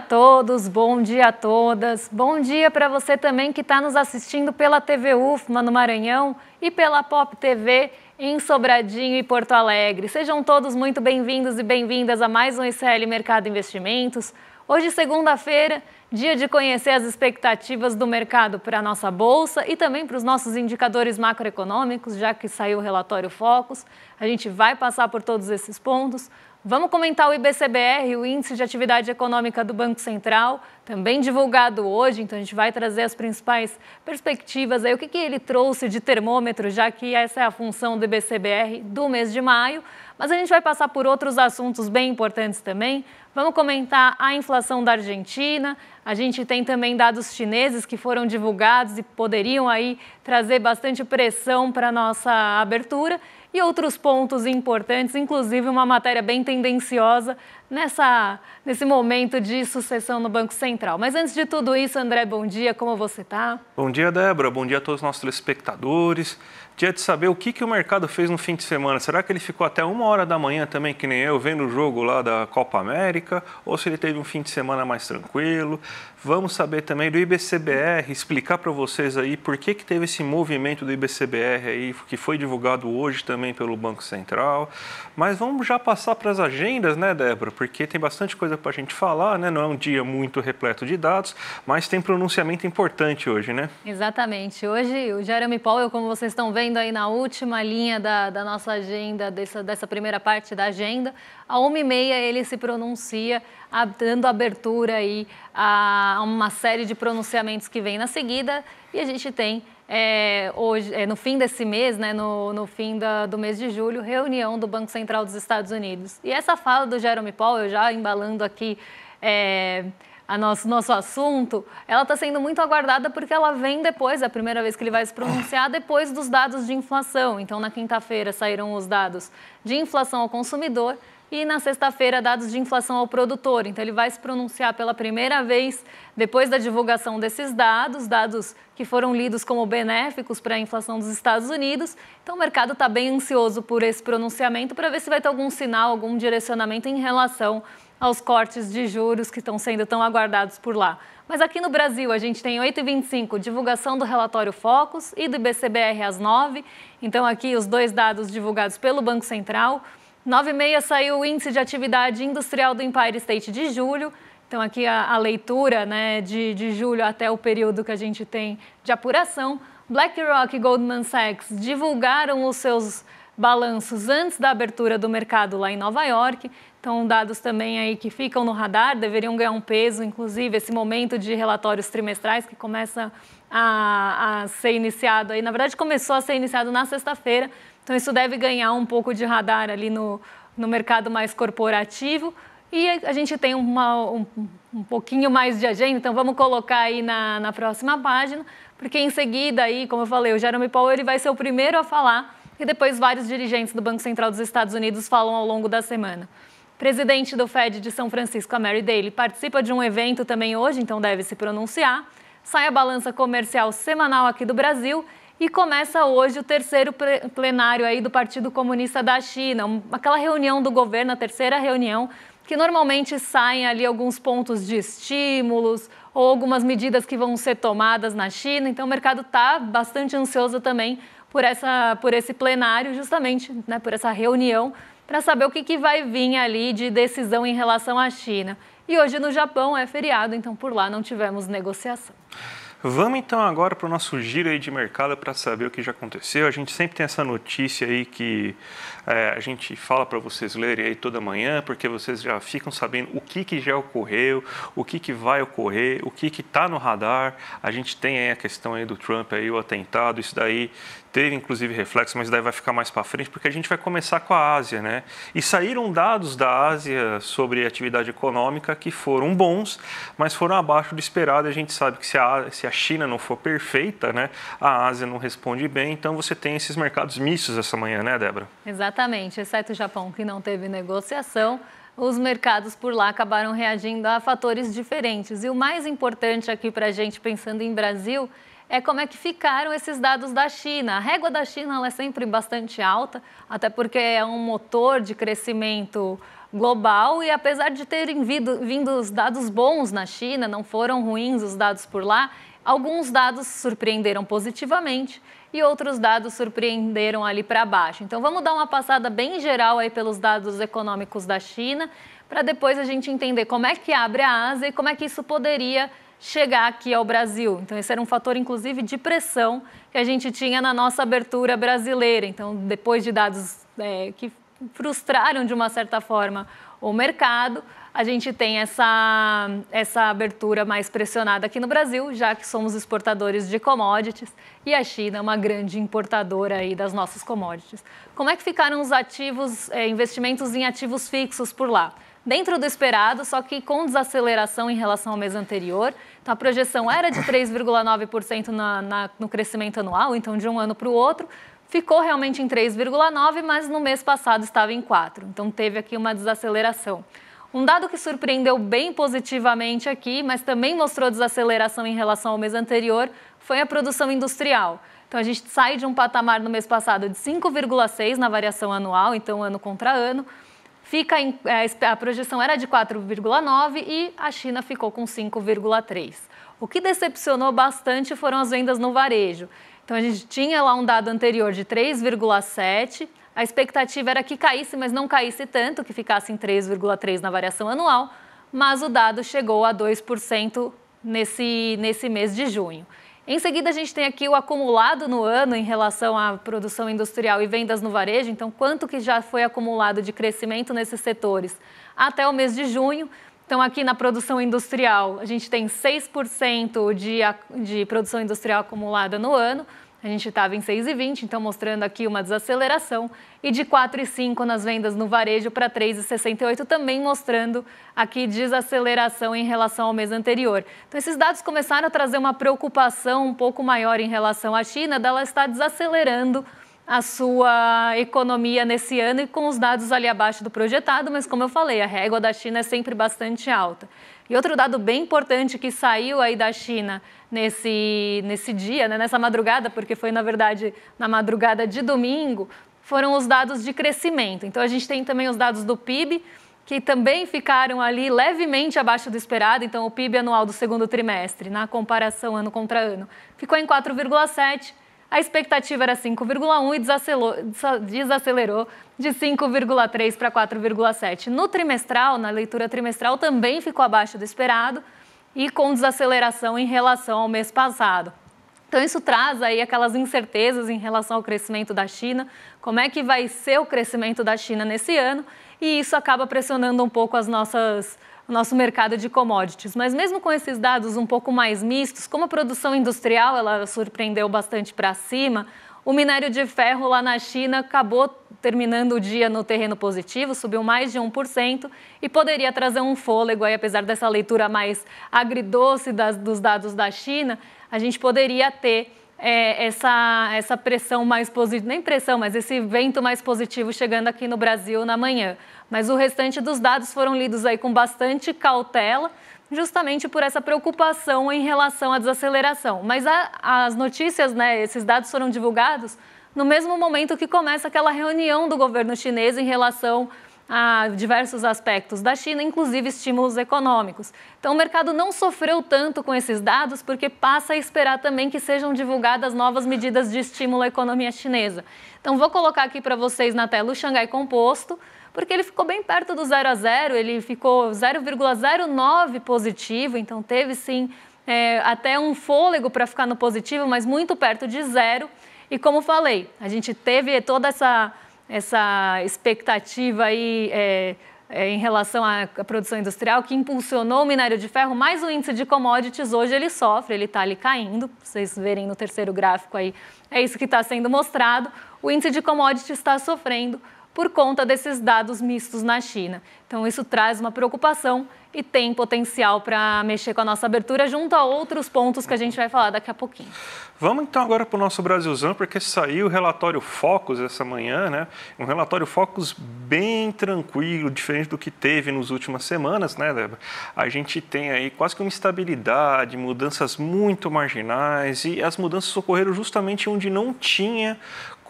a todos, bom dia a todas. Bom dia para você também que está nos assistindo pela TV UFMA no Maranhão e pela Pop TV em Sobradinho e Porto Alegre. Sejam todos muito bem-vindos e bem-vindas a mais um ICL Mercado Investimentos. Hoje, segunda-feira, dia de conhecer as expectativas do mercado para a nossa bolsa e também para os nossos indicadores macroeconômicos, já que saiu o relatório Focus. A gente vai passar por todos esses pontos. Vamos comentar o IBCBR, o Índice de Atividade Econômica do Banco Central, também divulgado hoje, então a gente vai trazer as principais perspectivas aí, o que, que ele trouxe de termômetro, já que essa é a função do IBCBR do mês de maio, mas a gente vai passar por outros assuntos bem importantes também. Vamos comentar a inflação da Argentina, a gente tem também dados chineses que foram divulgados e poderiam aí trazer bastante pressão para a nossa abertura e outros pontos importantes, inclusive uma matéria bem tendenciosa nessa, nesse momento de sucessão no Banco Central. Mas antes de tudo isso, André, bom dia, como você está? Bom dia, Débora, bom dia a todos os nossos telespectadores queria te saber o que, que o mercado fez no fim de semana. Será que ele ficou até uma hora da manhã também, que nem eu, vendo o jogo lá da Copa América? Ou se ele teve um fim de semana mais tranquilo? Vamos saber também do IBCBR, explicar para vocês aí por que, que teve esse movimento do IBCBR aí, que foi divulgado hoje também pelo Banco Central. Mas vamos já passar para as agendas, né, Débora? Porque tem bastante coisa para a gente falar, né? Não é um dia muito repleto de dados, mas tem pronunciamento importante hoje, né? Exatamente. Hoje o Jeremy Powell, como vocês estão vendo, trazendo aí na última linha da, da nossa agenda, dessa, dessa primeira parte da agenda. A uma e meia ele se pronuncia, dando abertura aí a uma série de pronunciamentos que vem na seguida. E a gente tem é, hoje, é, no fim desse mês, né, no, no fim da, do mês de julho, reunião do Banco Central dos Estados Unidos. E essa fala do Jerome Powell, já embalando aqui. É, a nosso, nosso assunto, ela está sendo muito aguardada porque ela vem depois, é a primeira vez que ele vai se pronunciar, depois dos dados de inflação. Então, na quinta-feira saíram os dados de inflação ao consumidor e na sexta-feira dados de inflação ao produtor. Então ele vai se pronunciar pela primeira vez depois da divulgação desses dados, dados que foram lidos como benéficos para a inflação dos Estados Unidos. Então o mercado está bem ansioso por esse pronunciamento para ver se vai ter algum sinal, algum direcionamento em relação aos cortes de juros que estão sendo tão aguardados por lá. Mas aqui no Brasil, a gente tem 8h25, divulgação do relatório Focus e do IBCBR às 9 Então, aqui os dois dados divulgados pelo Banco Central. 9h30 saiu o índice de atividade industrial do Empire State de julho. Então, aqui a, a leitura né, de, de julho até o período que a gente tem de apuração. BlackRock e Goldman Sachs divulgaram os seus balanços antes da abertura do mercado lá em Nova York. Então, dados também aí que ficam no radar deveriam ganhar um peso, inclusive esse momento de relatórios trimestrais que começa a, a ser iniciado aí. Na verdade, começou a ser iniciado na sexta-feira, então isso deve ganhar um pouco de radar ali no, no mercado mais corporativo. E a gente tem uma, um, um pouquinho mais de agenda, então vamos colocar aí na, na próxima página, porque em seguida aí, como eu falei, o Jeremy Powell ele vai ser o primeiro a falar e depois vários dirigentes do Banco Central dos Estados Unidos falam ao longo da semana. Presidente do Fed de São Francisco, a Mary Daly, participa de um evento também hoje, então deve se pronunciar. Sai a balança comercial semanal aqui do Brasil e começa hoje o terceiro plenário aí do Partido Comunista da China, aquela reunião do governo, a terceira reunião, que normalmente saem ali alguns pontos de estímulos ou algumas medidas que vão ser tomadas na China. Então o mercado está bastante ansioso também por, essa, por esse plenário, justamente né, por essa reunião para saber o que, que vai vir ali de decisão em relação à China. E hoje no Japão é feriado, então por lá não tivemos negociação. Vamos então agora para o nosso giro aí de mercado para saber o que já aconteceu. A gente sempre tem essa notícia aí que é, a gente fala para vocês lerem aí toda manhã, porque vocês já ficam sabendo o que, que já ocorreu, o que, que vai ocorrer, o que está no radar. A gente tem aí a questão aí do Trump, aí, o atentado, isso daí teve inclusive reflexo, mas daí vai ficar mais para frente, porque a gente vai começar com a Ásia, né? E saíram dados da Ásia sobre atividade econômica que foram bons, mas foram abaixo do esperado. A gente sabe que se a, se a China não for perfeita, né, a Ásia não responde bem. Então você tem esses mercados mistos essa manhã, né, Débora? Exatamente. Exatamente, exceto o Japão, que não teve negociação. Os mercados por lá acabaram reagindo a fatores diferentes. E o mais importante aqui para a gente, pensando em Brasil, é como é que ficaram esses dados da China. A régua da China é sempre bastante alta, até porque é um motor de crescimento global e apesar de terem vindo, vindo os dados bons na China, não foram ruins os dados por lá, alguns dados surpreenderam positivamente e outros dados surpreenderam ali para baixo. Então vamos dar uma passada bem geral aí pelos dados econômicos da China, para depois a gente entender como é que abre a Ásia e como é que isso poderia chegar aqui ao Brasil. Então, esse era um fator, inclusive, de pressão que a gente tinha na nossa abertura brasileira. Então, depois de dados é, que frustraram de uma certa forma o mercado. A gente tem essa, essa abertura mais pressionada aqui no Brasil, já que somos exportadores de commodities e a China é uma grande importadora aí das nossas commodities. Como é que ficaram os ativos, é, investimentos em ativos fixos por lá? Dentro do esperado, só que com desaceleração em relação ao mês anterior. Então, a projeção era de 3,9% no crescimento anual, então de um ano para o outro, ficou realmente em 3,9, mas no mês passado estava em 4. Então teve aqui uma desaceleração. Um dado que surpreendeu bem positivamente aqui, mas também mostrou desaceleração em relação ao mês anterior, foi a produção industrial. Então a gente sai de um patamar no mês passado de 5,6 na variação anual, então ano contra ano. Fica em, é, a projeção era de 4,9 e a China ficou com 5,3. O que decepcionou bastante foram as vendas no varejo. Então a gente tinha lá um dado anterior de 3,7, a expectativa era que caísse, mas não caísse tanto, que ficasse em 3,3 na variação anual, mas o dado chegou a 2% nesse, nesse mês de junho. Em seguida, a gente tem aqui o acumulado no ano em relação à produção industrial e vendas no varejo. Então, quanto que já foi acumulado de crescimento nesses setores até o mês de junho. Então, aqui na produção industrial, a gente tem 6% de, de produção industrial acumulada no ano. A gente estava em 6,20, então mostrando aqui uma desaceleração. E de 4,5 nas vendas no varejo para 3,68, também mostrando aqui desaceleração em relação ao mês anterior. Então, esses dados começaram a trazer uma preocupação um pouco maior em relação à China, dela estar desacelerando a sua economia nesse ano e com os dados ali abaixo do projetado, mas como eu falei, a régua da China é sempre bastante alta. E outro dado bem importante que saiu aí da China nesse, nesse dia, né, nessa madrugada, porque foi, na verdade, na madrugada de domingo, foram os dados de crescimento. Então, a gente tem também os dados do PIB, que também ficaram ali levemente abaixo do esperado. Então, o PIB anual do segundo trimestre, na comparação ano contra ano, ficou em 4,7%. A expectativa era 5,1 e desacelerou, desacelerou de 5,3 para 4,7. No trimestral, na leitura trimestral, também ficou abaixo do esperado, e com desaceleração em relação ao mês passado. Então isso traz aí aquelas incertezas em relação ao crescimento da China, como é que vai ser o crescimento da China nesse ano, e isso acaba pressionando um pouco as nossas o nosso mercado de commodities. Mas mesmo com esses dados um pouco mais mistos, como a produção industrial ela surpreendeu bastante para cima, o minério de ferro lá na China acabou terminando o dia no terreno positivo, subiu mais de 1% e poderia trazer um fôlego aí, apesar dessa leitura mais agridoce das, dos dados da China, a gente poderia ter é, essa, essa pressão mais positiva, nem pressão, mas esse vento mais positivo chegando aqui no Brasil na manhã. Mas o restante dos dados foram lidos aí com bastante cautela justamente por essa preocupação em relação à desaceleração. Mas a, as notícias, né, esses dados foram divulgados no mesmo momento que começa aquela reunião do governo chinês em relação a diversos aspectos da China, inclusive estímulos econômicos. Então, o mercado não sofreu tanto com esses dados porque passa a esperar também que sejam divulgadas novas medidas de estímulo à economia chinesa. Então, vou colocar aqui para vocês na tela o Xangai Composto porque ele ficou bem perto do zero a zero, ele ficou 0,09 positivo, então teve sim é, até um fôlego para ficar no positivo, mas muito perto de zero. E como falei, a gente teve toda essa, essa expectativa aí. É, é em relação à produção industrial, que impulsionou o minério de ferro, mas o índice de commodities hoje ele sofre, ele está ali caindo. Vocês verem no terceiro gráfico aí, é isso que está sendo mostrado. O índice de commodities está sofrendo por conta desses dados mistos na China. Então, isso traz uma preocupação e tem potencial para mexer com a nossa abertura, junto a outros pontos que a gente vai falar daqui a pouquinho. Vamos então agora para o nosso Brasilzão, porque saiu o relatório Focus essa manhã, né? Um relatório Focus bem tranquilo, diferente do que teve nos últimas semanas, né, Débora? A gente tem aí quase que uma estabilidade, mudanças muito marginais e as mudanças ocorreram justamente onde não tinha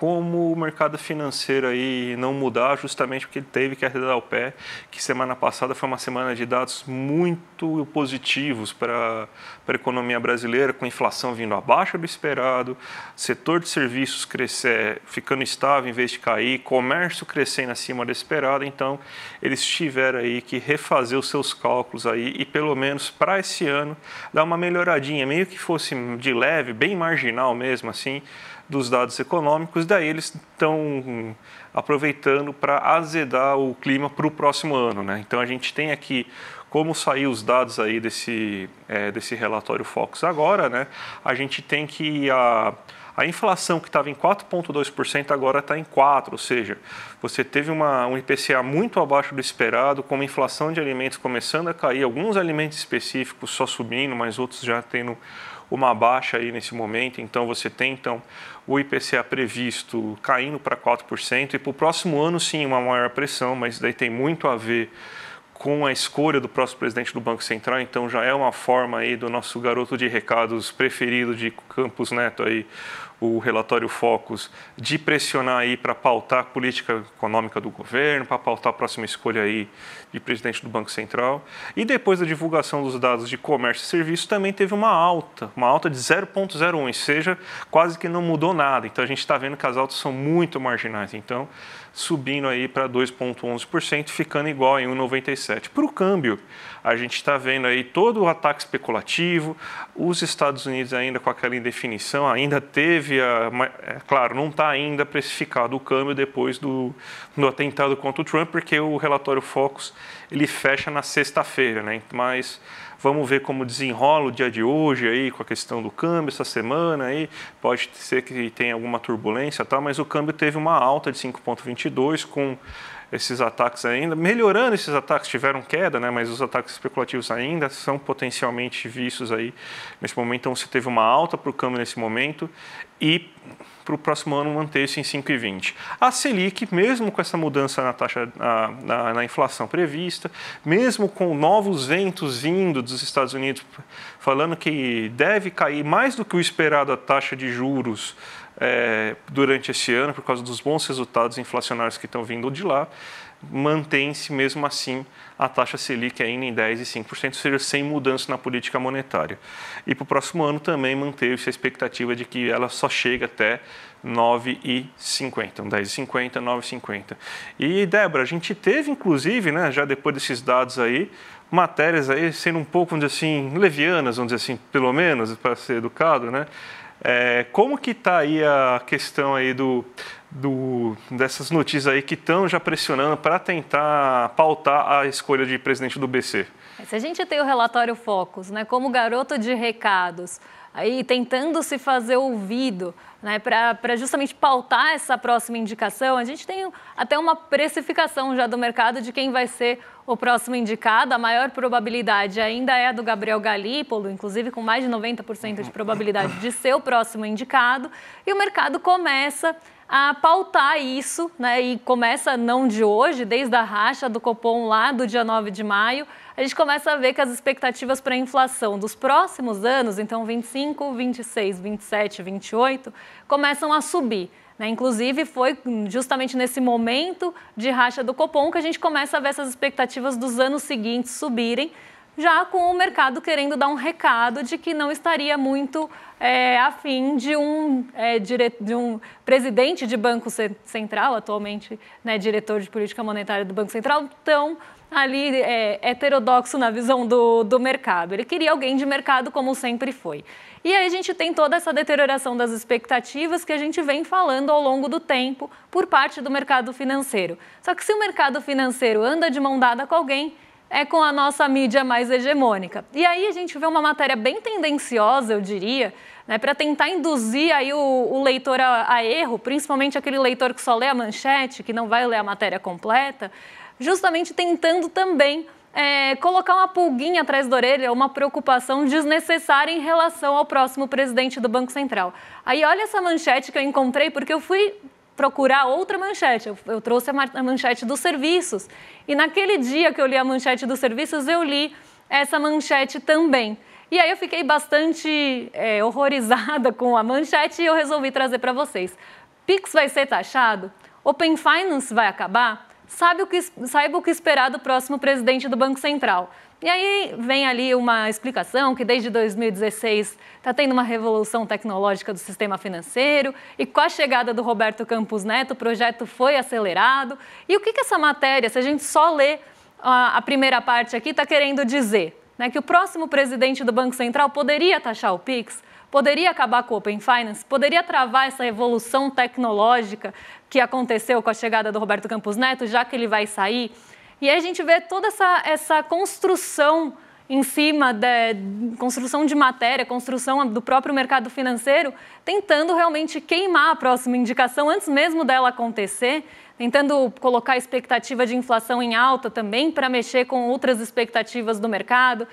como o mercado financeiro aí não mudar, justamente porque ele teve que arredar o pé, que semana passada foi uma semana de dados muito positivos para a economia brasileira, com inflação vindo abaixo do esperado, setor de serviços crescer, ficando estável em vez de cair, comércio crescendo acima do esperado, então eles tiveram aí que refazer os seus cálculos aí e pelo menos para esse ano dar uma melhoradinha, meio que fosse de leve, bem marginal mesmo assim, dos dados econômicos, daí eles estão aproveitando para azedar o clima para o próximo ano. Né? Então a gente tem aqui como sair os dados aí desse, é, desse relatório Fox agora, né? a gente tem que a, a inflação que estava em 4,2% agora está em 4%, ou seja, você teve uma, um IPCA muito abaixo do esperado, com a inflação de alimentos começando a cair, alguns alimentos específicos só subindo, mas outros já tendo uma baixa aí nesse momento, então você tem então, o IPCA previsto caindo para 4%, e para o próximo ano sim uma maior pressão, mas daí tem muito a ver com a escolha do próximo presidente do Banco Central, então já é uma forma aí do nosso garoto de recados preferido de Campos Neto aí, o relatório Focus, de pressionar aí para pautar a política econômica do governo, para pautar a próxima escolha aí de presidente do Banco Central. E depois da divulgação dos dados de comércio e serviços, também teve uma alta, uma alta de 0,01, ou seja, quase que não mudou nada. Então a gente está vendo que as altas são muito marginais. Então, subindo aí para 2,11%, ficando igual em 1,97%. Para o câmbio, a gente está vendo aí todo o ataque especulativo, os Estados Unidos ainda com aquela indefinição, ainda teve, a, é, claro, não está ainda precificado o câmbio depois do, do atentado contra o Trump, porque o relatório Focus ele fecha na sexta-feira, né? Mas vamos ver como desenrola o dia de hoje aí com a questão do câmbio essa semana aí, pode ser que tenha alguma turbulência, tá? Mas o câmbio teve uma alta de 5.22 com esses ataques ainda, melhorando esses ataques, tiveram queda, né, mas os ataques especulativos ainda são potencialmente vistos aí nesse momento. Então, você teve uma alta para o câmbio nesse momento e para o próximo ano manter isso em 5,20. A Selic, mesmo com essa mudança na taxa na, na, na, inflação prevista, mesmo com novos ventos vindo dos Estados Unidos falando que deve cair mais do que o esperado a taxa de juros é, durante esse ano por causa dos bons resultados inflacionários que estão vindo de lá, mantém-se mesmo assim a taxa Selic ainda em 10,5%, ou seja, sem mudança na política monetária. E para o próximo ano também manteve-se a expectativa de que ela só chegue até 9,50, então 10,50, 9,50. E Débora, a gente teve inclusive, né, já depois desses dados aí, matérias aí sendo um pouco, vamos dizer assim, levianas, vamos dizer assim, pelo menos, para ser educado, né? É, como que está aí a questão aí do, do, dessas notícias aí que estão já pressionando para tentar pautar a escolha de presidente do BC? Se a gente tem o relatório Focus, né, como garoto de recados, Aí tentando se fazer ouvido, né, para justamente pautar essa próxima indicação, a gente tem até uma precificação já do mercado de quem vai ser o próximo indicado. A maior probabilidade ainda é a do Gabriel Galípolo, inclusive com mais de 90% de probabilidade de ser o próximo indicado. E o mercado começa a pautar isso, né? E começa não de hoje, desde a racha do Copom lá do dia 9 de maio, a gente começa a ver que as expectativas para a inflação dos próximos anos, então 25, 26, 27, 28, começam a subir. Né? Inclusive, foi justamente nesse momento de racha do Copom que a gente começa a ver essas expectativas dos anos seguintes subirem já com o mercado querendo dar um recado de que não estaria muito é, afim de um, é, dire... de um presidente de Banco Central, atualmente né, diretor de política monetária do Banco Central, tão ali é, heterodoxo na visão do, do mercado. Ele queria alguém de mercado, como sempre foi. E aí a gente tem toda essa deterioração das expectativas que a gente vem falando ao longo do tempo por parte do mercado financeiro. Só que se o mercado financeiro anda de mão dada com alguém, é com a nossa mídia mais hegemônica. E aí a gente vê uma matéria bem tendenciosa, eu diria, né, para tentar induzir aí o, o leitor a, a erro, principalmente aquele leitor que só lê a manchete, que não vai ler a matéria completa, justamente tentando também é, colocar uma pulguinha atrás da orelha, uma preocupação desnecessária em relação ao próximo presidente do Banco Central. Aí olha essa manchete que eu encontrei, porque eu fui procurar outra manchete. Eu, eu trouxe a, a manchete dos serviços. E naquele dia que eu li a manchete dos serviços, eu li essa manchete também. E aí eu fiquei bastante é, horrorizada com a manchete e eu resolvi trazer para vocês. Pix vai ser taxado? Open Finance vai acabar? Sabe o que, saiba o que esperar do próximo presidente do Banco Central. E aí vem ali uma explicação que desde 2016 está tendo uma revolução tecnológica do sistema financeiro e com a chegada do Roberto Campos Neto o projeto foi acelerado. E o que, que essa matéria, se a gente só lê a, a primeira parte aqui, está querendo dizer? Né, que o próximo presidente do Banco Central poderia taxar o PIX, poderia acabar com o Open Finance, poderia travar essa revolução tecnológica que aconteceu com a chegada do Roberto Campos Neto, já que ele vai sair. E aí a gente vê toda essa, essa construção em cima da construção de matéria, construção do próprio mercado financeiro, tentando realmente queimar a próxima indicação antes mesmo dela acontecer, tentando colocar a expectativa de inflação em alta também para mexer com outras expectativas do mercado,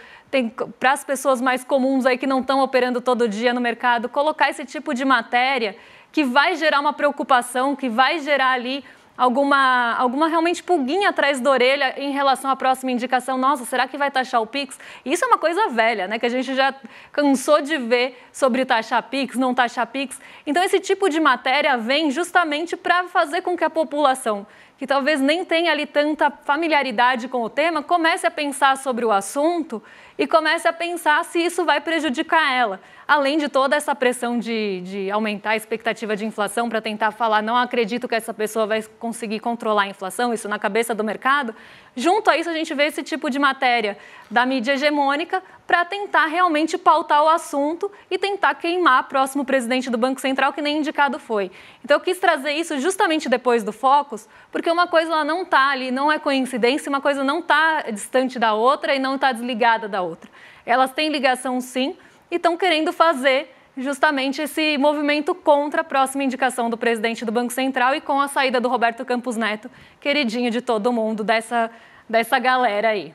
para as pessoas mais comuns aí que não estão operando todo dia no mercado, colocar esse tipo de matéria que vai gerar uma preocupação, que vai gerar ali alguma, alguma realmente pulguinha atrás da orelha em relação à próxima indicação. Nossa, será que vai taxar o Pix? Isso é uma coisa velha, né? Que a gente já cansou de ver sobre taxar Pix, não taxar Pix. Então, esse tipo de matéria vem justamente para fazer com que a população que talvez nem tenha ali tanta familiaridade com o tema, comece a pensar sobre o assunto e comece a pensar se isso vai prejudicar ela. Além de toda essa pressão de, de aumentar a expectativa de inflação para tentar falar, não acredito que essa pessoa vai conseguir controlar a inflação, isso na cabeça do mercado. Junto a isso, a gente vê esse tipo de matéria da mídia hegemônica para tentar realmente pautar o assunto e tentar queimar o próximo presidente do Banco Central, que nem indicado foi. Então eu quis trazer isso justamente depois do Focus, porque uma coisa ela não está ali, não é coincidência, uma coisa não está distante da outra e não está desligada da outra. Elas têm ligação sim e estão querendo fazer justamente esse movimento contra a próxima indicação do presidente do Banco Central e com a saída do Roberto Campos Neto, queridinho de todo mundo, dessa, dessa galera aí.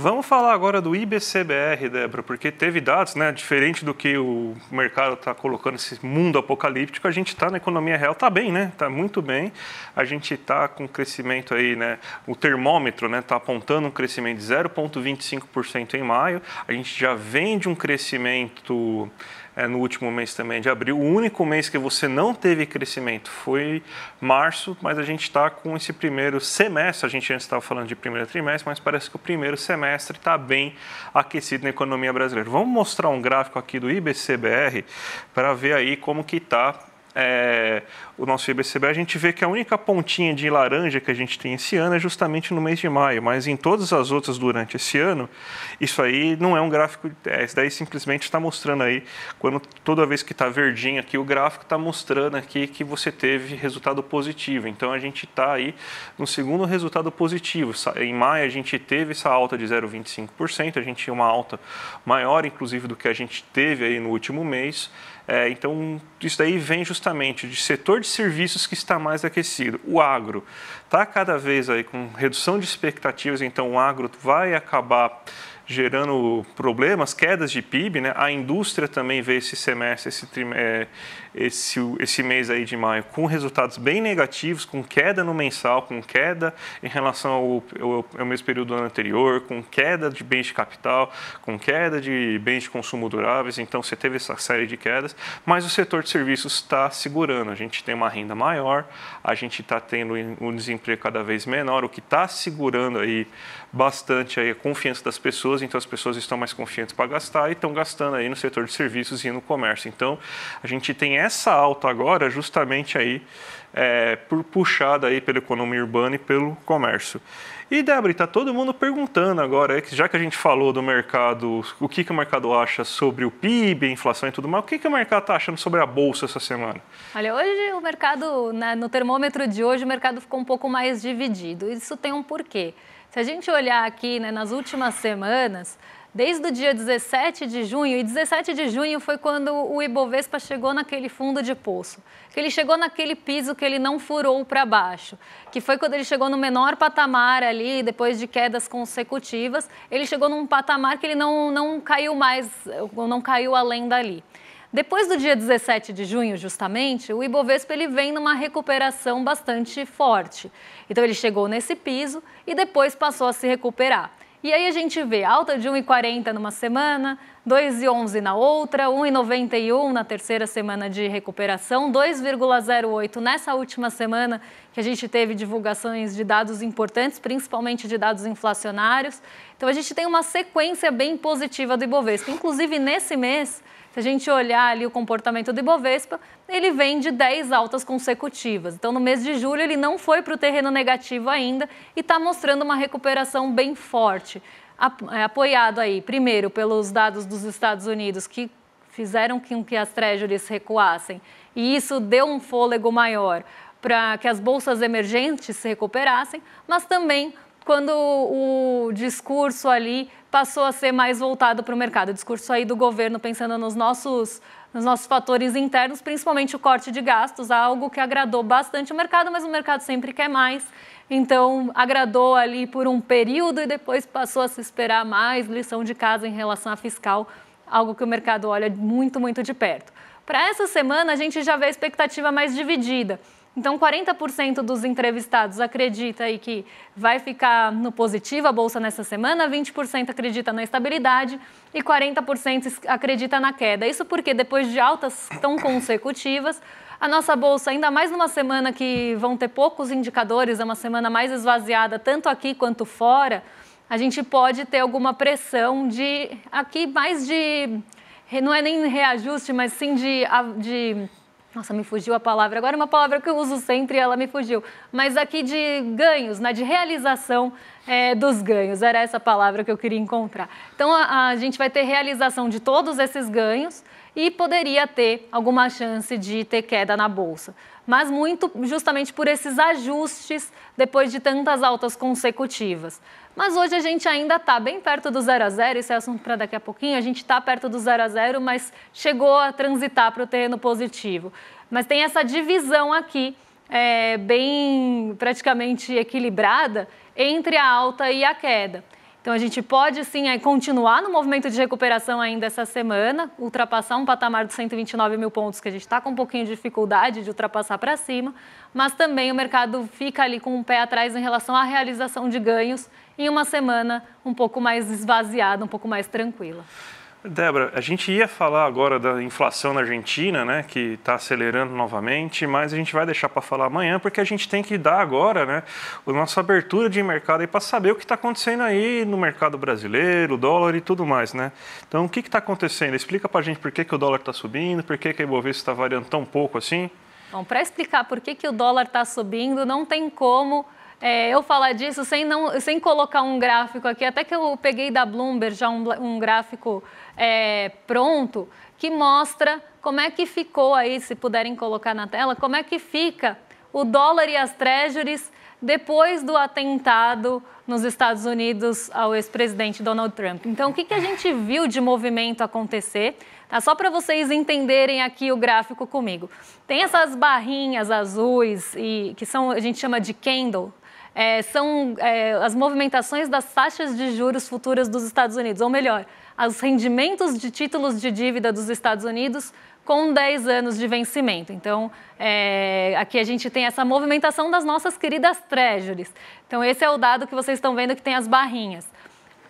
Vamos falar agora do IBCBR, Débora, porque teve dados, né? Diferente do que o mercado está colocando esse mundo apocalíptico, a gente está na economia real, está bem, né? Está muito bem. A gente está com crescimento aí, né? O termômetro, né? Está apontando um crescimento de 0,25% em maio. A gente já vem de um crescimento é, no último mês também de abril. O único mês que você não teve crescimento foi março, mas a gente está com esse primeiro semestre. A gente antes estava falando de primeiro trimestre, mas parece que o primeiro semestre está bem aquecido na economia brasileira. Vamos mostrar um gráfico aqui do IBCBR para ver aí como que está é, o nosso IBCB, a gente vê que a única pontinha de laranja que a gente tem esse ano é justamente no mês de maio, mas em todas as outras durante esse ano, isso aí não é um gráfico, é, isso daí simplesmente está mostrando aí, quando toda vez que está verdinho aqui, o gráfico está mostrando aqui que você teve resultado positivo. Então a gente está aí no segundo resultado positivo. Em maio a gente teve essa alta de 0,25%, a gente tinha uma alta maior, inclusive, do que a gente teve aí no último mês. É, então isso daí vem justamente de setor de de serviços que está mais aquecido. O agro está cada vez aí com redução de expectativas, então o agro vai acabar gerando problemas, quedas de PIB, né? A indústria também vê esse semestre, esse, é, esse, esse mês aí de maio, com resultados bem negativos, com queda no mensal, com queda em relação ao, ao, ao mesmo período do ano anterior, com queda de bens de capital, com queda de bens de consumo duráveis. Então, você teve essa série de quedas, mas o setor de serviços está segurando. A gente tem uma renda maior, a gente está tendo um desemprego cada vez menor, o que está segurando aí bastante aí a confiança das pessoas, então as pessoas estão mais confiantes para gastar e estão gastando aí no setor de serviços e no comércio. Então a gente tem essa alta agora justamente aí é, por puxada aí pela economia urbana e pelo comércio. E Débora, está todo mundo perguntando agora, é já que a gente falou do mercado, o que, que o mercado acha sobre o PIB, a inflação e tudo mais, o que, que o mercado está achando sobre a Bolsa essa semana? Olha, hoje o mercado, no termômetro de hoje, o mercado ficou um pouco mais dividido. Isso tem um porquê. Se a gente olhar aqui né, nas últimas semanas, desde o dia 17 de junho, e 17 de junho foi quando o Ibovespa chegou naquele fundo de poço, que ele chegou naquele piso que ele não furou para baixo, que foi quando ele chegou no menor patamar ali, depois de quedas consecutivas, ele chegou num patamar que ele não, não caiu mais, não caiu além dali. Depois do dia 17 de junho, justamente, o Ibovespa ele vem numa recuperação bastante forte. Então ele chegou nesse piso e depois passou a se recuperar. E aí a gente vê alta de 1,40 numa semana, 2,11 na outra, 1,91 na terceira semana de recuperação, 2,08 nessa última semana que a gente teve divulgações de dados importantes, principalmente de dados inflacionários. Então a gente tem uma sequência bem positiva do Ibovespa. Inclusive nesse mês se a gente olhar ali o comportamento do Ibovespa, ele vem de 10 altas consecutivas. Então, no mês de julho, ele não foi para o terreno negativo ainda e está mostrando uma recuperação bem forte. É, apoiado aí, primeiro, pelos dados dos Estados Unidos, que fizeram com que as treasuries recuassem. E isso deu um fôlego maior para que as bolsas emergentes se recuperassem, mas também quando o discurso ali passou a ser mais voltado para o mercado, o discurso aí do governo pensando nos nossos nos nossos fatores internos, principalmente o corte de gastos, algo que agradou bastante o mercado, mas o mercado sempre quer mais. Então, agradou ali por um período e depois passou a se esperar mais lição de casa em relação à fiscal, algo que o mercado olha muito, muito de perto. Para essa semana, a gente já vê a expectativa mais dividida. Então, 40% dos entrevistados acredita aí que vai ficar no positivo a bolsa nessa semana, 20% acredita na estabilidade e 40% acredita na queda. Isso porque depois de altas tão consecutivas, a nossa bolsa, ainda mais numa semana que vão ter poucos indicadores, é uma semana mais esvaziada, tanto aqui quanto fora, a gente pode ter alguma pressão de aqui mais de não é nem reajuste, mas sim de, de nossa, me fugiu a palavra. Agora é uma palavra que eu uso sempre e ela me fugiu. Mas aqui de ganhos, né, de realização é, dos ganhos. Era essa palavra que eu queria encontrar. Então, a, a gente vai ter realização de todos esses ganhos e poderia ter alguma chance de ter queda na bolsa mas muito justamente por esses ajustes depois de tantas altas consecutivas. Mas hoje a gente ainda está bem perto do zero a zero. isso é assunto para daqui a pouquinho. A gente está perto do zero a zero, mas chegou a transitar para o terreno positivo. Mas tem essa divisão aqui, é, bem praticamente equilibrada, entre a alta e a queda. Então a gente pode sim continuar no movimento de recuperação ainda essa semana, ultrapassar um patamar de 129 mil pontos que a gente está com um pouquinho de dificuldade de ultrapassar para cima, mas também o mercado fica ali com um pé atrás em relação à realização de ganhos em uma semana um pouco mais esvaziada, um pouco mais tranquila. Débora, a gente ia falar agora da inflação na Argentina, né, que está acelerando novamente, mas a gente vai deixar para falar amanhã, porque a gente tem que dar agora né, a nossa abertura de mercado para saber o que está acontecendo aí no mercado brasileiro, dólar e tudo mais. Né? Então, o que está acontecendo? Explica para a gente por que, que o dólar está subindo, por que, que a Ibovespa está variando tão pouco assim. Bom, para explicar por que, que o dólar está subindo, não tem como é, eu falar disso sem, não, sem colocar um gráfico aqui, até que eu peguei da Bloomberg já um, um gráfico é, pronto que mostra como é que ficou aí, se puderem colocar na tela, como é que fica o dólar e as treasuries depois do atentado nos Estados Unidos ao ex-presidente Donald Trump. Então, o que, que a gente viu de movimento acontecer? Tá? Só para vocês entenderem aqui o gráfico comigo. Tem essas barrinhas azuis e que são a gente chama de candle, é, são é, as movimentações das taxas de juros futuras dos Estados Unidos, ou melhor, os rendimentos de títulos de dívida dos Estados Unidos com 10 anos de vencimento. Então, é, aqui a gente tem essa movimentação das nossas queridas treasuries. Então, esse é o dado que vocês estão vendo que tem as barrinhas.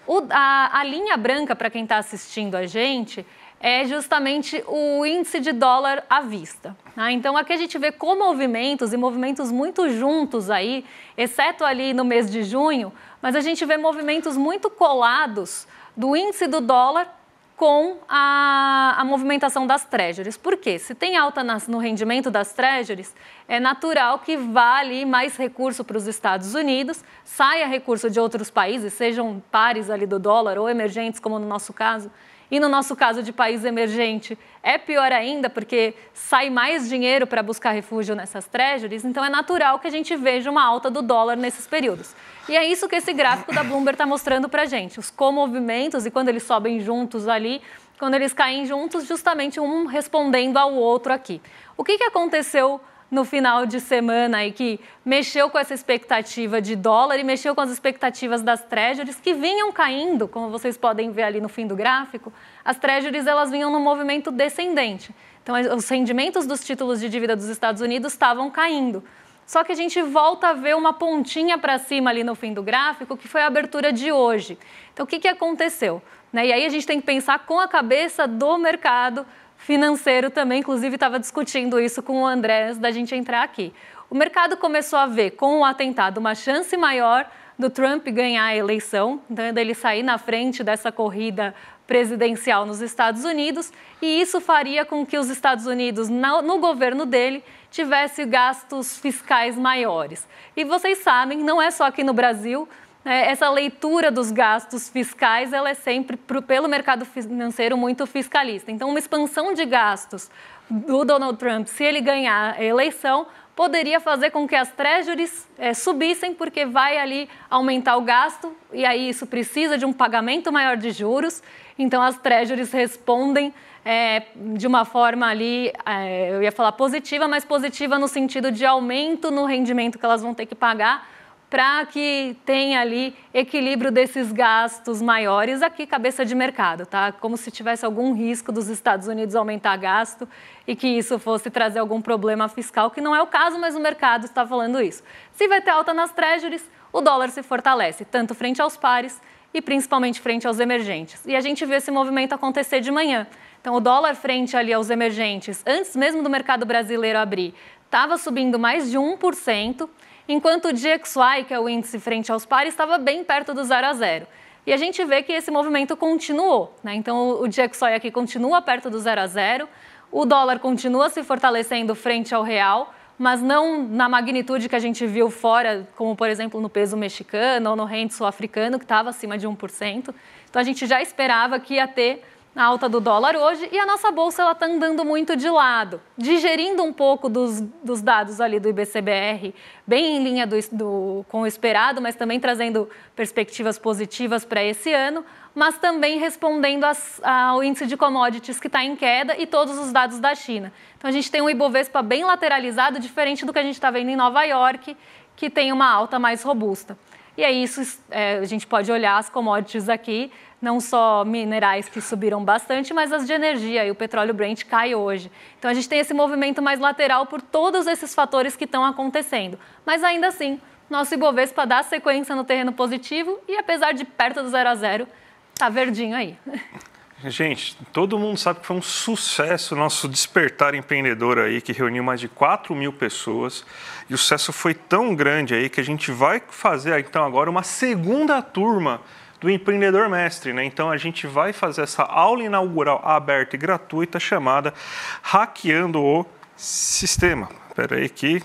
O, a, a linha branca, para quem está assistindo a gente, é justamente o índice de dólar à vista. Né? Então aqui a gente vê como movimentos e movimentos muito juntos aí, exceto ali no mês de junho, mas a gente vê movimentos muito colados do índice do dólar com a, a movimentação das treasuries. Por quê? Se tem alta nas, no rendimento das treasuries, é natural que vá ali mais recurso para os Estados Unidos, saia recurso de outros países, sejam pares ali do dólar ou emergentes, como no nosso caso, e no nosso caso de país emergente, é pior ainda, porque sai mais dinheiro para buscar refúgio nessas treasuries, então é natural que a gente veja uma alta do dólar nesses períodos. E é isso que esse gráfico da Bloomberg está mostrando para a gente, os comovimentos e quando eles sobem juntos ali, quando eles caem juntos, justamente um respondendo ao outro aqui. O que, que aconteceu no final de semana e que mexeu com essa expectativa de dólar e mexeu com as expectativas das treasuries que vinham caindo, como vocês podem ver ali no fim do gráfico, as treasuries elas vinham no movimento descendente. Então, os rendimentos dos títulos de dívida dos Estados Unidos estavam caindo. Só que a gente volta a ver uma pontinha para cima ali no fim do gráfico, que foi a abertura de hoje. Então, o que, que aconteceu? Né, e aí a gente tem que pensar com a cabeça do mercado financeiro também, inclusive estava discutindo isso com o André da gente entrar aqui. O mercado começou a ver com o atentado uma chance maior do Trump ganhar a eleição, dando ele sair na frente dessa corrida presidencial nos Estados Unidos, e isso faria com que os Estados Unidos, no governo dele, tivesse gastos fiscais maiores. E vocês sabem, não é só aqui no Brasil, é, essa leitura dos gastos fiscais ela é sempre, pelo mercado financeiro, muito fiscalista. Então, uma expansão de gastos do Donald Trump, se ele ganhar a eleição, poderia fazer com que as treasuries é, subissem, porque vai ali aumentar o gasto, e aí isso precisa de um pagamento maior de juros. Então, as treasuries respondem é, de uma forma ali, é, eu ia falar positiva, mas positiva no sentido de aumento no rendimento que elas vão ter que pagar para que tenha ali equilíbrio desses gastos maiores aqui cabeça de mercado, tá? Como se tivesse algum risco dos Estados Unidos aumentar gasto e que isso fosse trazer algum problema fiscal, que não é o caso, mas o mercado está falando isso. Se vai ter alta nas treasuries, o dólar se fortalece, tanto frente aos pares e principalmente frente aos emergentes. E a gente viu esse movimento acontecer de manhã. Então, o dólar frente ali aos emergentes, antes mesmo do mercado brasileiro abrir, estava subindo mais de 1% enquanto o DXY, que é o índice frente aos pares, estava bem perto do zero a zero. E a gente vê que esse movimento continuou. Né? Então, o DXY aqui continua perto do zero a zero, o dólar continua se fortalecendo frente ao real, mas não na magnitude que a gente viu fora, como por exemplo no peso mexicano ou no rente sul-africano, que estava acima de 1%. Então, a gente já esperava que ia ter a alta do dólar hoje e a nossa bolsa ela está andando muito de lado, digerindo um pouco dos, dos dados ali do IBCBR, bem em linha do, do, com o esperado, mas também trazendo perspectivas positivas para esse ano, mas também respondendo as, ao índice de commodities que está em queda e todos os dados da China. Então a gente tem um Ibovespa bem lateralizado, diferente do que a gente está vendo em Nova York, que tem uma alta mais robusta. E aí isso, é, a gente pode olhar as commodities aqui, não só minerais que subiram bastante, mas as de energia e o petróleo Brent cai hoje. Então a gente tem esse movimento mais lateral por todos esses fatores que estão acontecendo. Mas ainda assim, nosso Ibovespa dá sequência no terreno positivo e apesar de perto do zero a zero, tá verdinho aí. Gente, todo mundo sabe que foi um sucesso o nosso despertar empreendedor aí, que reuniu mais de 4 mil pessoas. E o sucesso foi tão grande aí que a gente vai fazer então agora uma segunda turma do empreendedor mestre, né? Então a gente vai fazer essa aula inaugural aberta e gratuita chamada Hackeando o Sistema. Espera aí que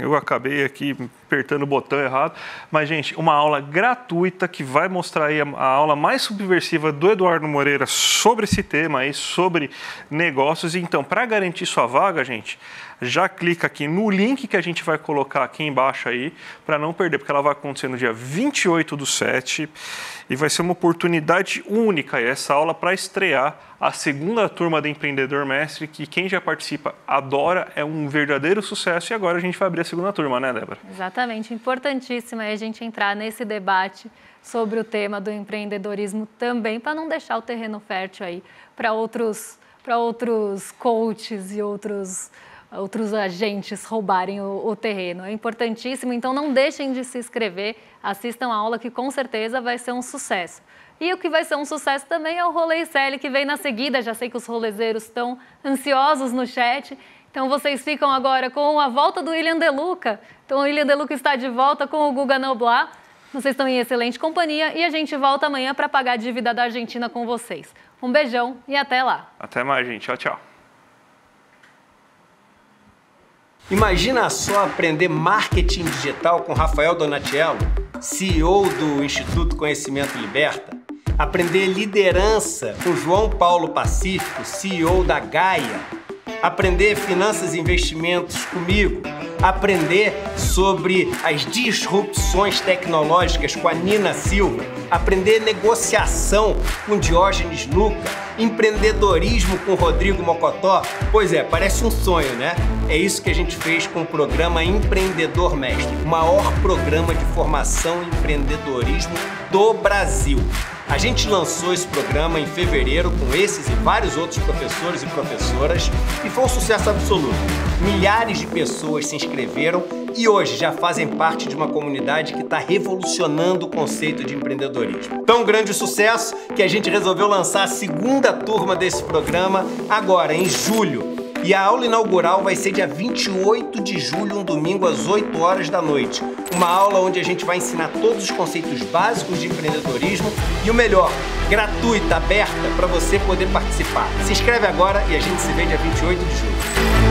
eu acabei aqui apertando o botão errado. Mas, gente, uma aula gratuita que vai mostrar aí a, a aula mais subversiva do Eduardo Moreira sobre esse tema aí, sobre negócios. Então, para garantir sua vaga, gente, já clica aqui no link que a gente vai colocar aqui embaixo aí, para não perder, porque ela vai acontecer no dia 28 do 7 e vai ser uma oportunidade única essa aula para estrear a segunda turma do Empreendedor Mestre, que quem já participa adora, é um verdadeiro sucesso e agora a gente vai abrir a segunda turma, né, Débora? Exatamente. Exatamente, importantíssimo é a gente entrar nesse debate sobre o tema do empreendedorismo também, para não deixar o terreno fértil aí para outros, outros coaches e outros outros agentes roubarem o, o, terreno. É importantíssimo, então não deixem de se inscrever, assistam a aula que com certeza vai ser um sucesso. E o que vai ser um sucesso também é o Rolê Célio, que vem na seguida. Já sei que os rolezeiros estão ansiosos no chat. Então vocês ficam agora com a volta do William Deluca. Então o William Deluca está de volta com o Guga Noblar. Vocês estão em excelente companhia e a gente volta amanhã para pagar a dívida da Argentina com vocês. Um beijão e até lá. Até mais, gente. Tchau, tchau. Imagina só aprender marketing digital com Rafael Donatiello, CEO do Instituto Conhecimento Liberta. Aprender liderança com João Paulo Pacífico, CEO da Gaia aprender finanças e investimentos comigo, aprender sobre as disrupções tecnológicas com a Nina Silva, aprender negociação com Diógenes Luca, empreendedorismo com Rodrigo Mocotó. Pois é, parece um sonho, né? É isso que a gente fez com o programa Empreendedor Mestre, o maior programa de formação em empreendedorismo do Brasil. A gente lançou esse programa em fevereiro com esses e vários outros professores e professoras e foi um sucesso absoluto. Milhares de pessoas se inscreveram e hoje já fazem parte de uma comunidade que está revolucionando o conceito de empreendedorismo. Tão grande o sucesso que a gente resolveu lançar a segunda turma desse programa agora, em julho e a aula inaugural vai ser dia 28 de julho, um domingo às 8 horas da noite. Uma aula onde a gente vai ensinar todos os conceitos básicos de empreendedorismo e o melhor, gratuita, aberta para você poder participar. Se inscreve agora e a gente se vê dia 28 de julho.